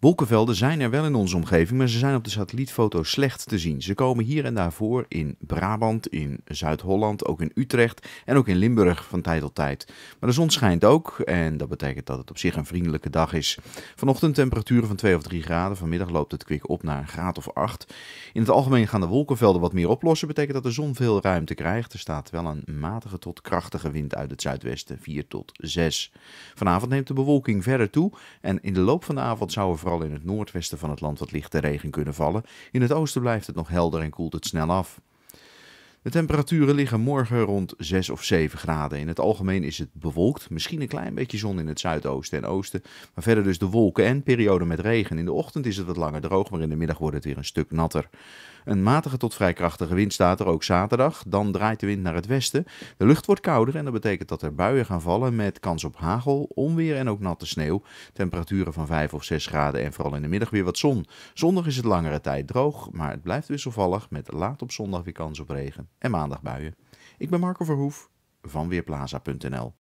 Wolkenvelden zijn er wel in onze omgeving, maar ze zijn op de satellietfoto slecht te zien. Ze komen hier en daar voor in Brabant, in Zuid-Holland, ook in Utrecht en ook in Limburg van tijd tot tijd. Maar de zon schijnt ook en dat betekent dat het op zich een vriendelijke dag is. Vanochtend temperaturen van 2 of 3 graden, vanmiddag loopt het kwik op naar een graad of 8. In het algemeen gaan de wolkenvelden wat meer oplossen, betekent dat de zon veel ruimte krijgt. Er staat wel een matige tot krachtige wind uit het zuidwesten, 4 tot 6. Vanavond neemt de bewolking verder toe en in de loop van de avond zou er vooral in het noordwesten van het land wat lichte regen kunnen vallen. In het oosten blijft het nog helder en koelt het snel af. De temperaturen liggen morgen rond 6 of 7 graden. In het algemeen is het bewolkt, misschien een klein beetje zon in het zuidoosten en oosten. Maar verder dus de wolken en periode met regen. In de ochtend is het wat langer droog, maar in de middag wordt het weer een stuk natter. Een matige tot vrij krachtige wind staat er ook zaterdag. Dan draait de wind naar het westen. De lucht wordt kouder en dat betekent dat er buien gaan vallen met kans op hagel, onweer en ook natte sneeuw. Temperaturen van 5 of 6 graden en vooral in de middag weer wat zon. Zondag is het langere tijd droog, maar het blijft wisselvallig met laat op zondag weer kans op regen en maandag buien. Ik ben Marco Verhoef van Weerplaza.nl.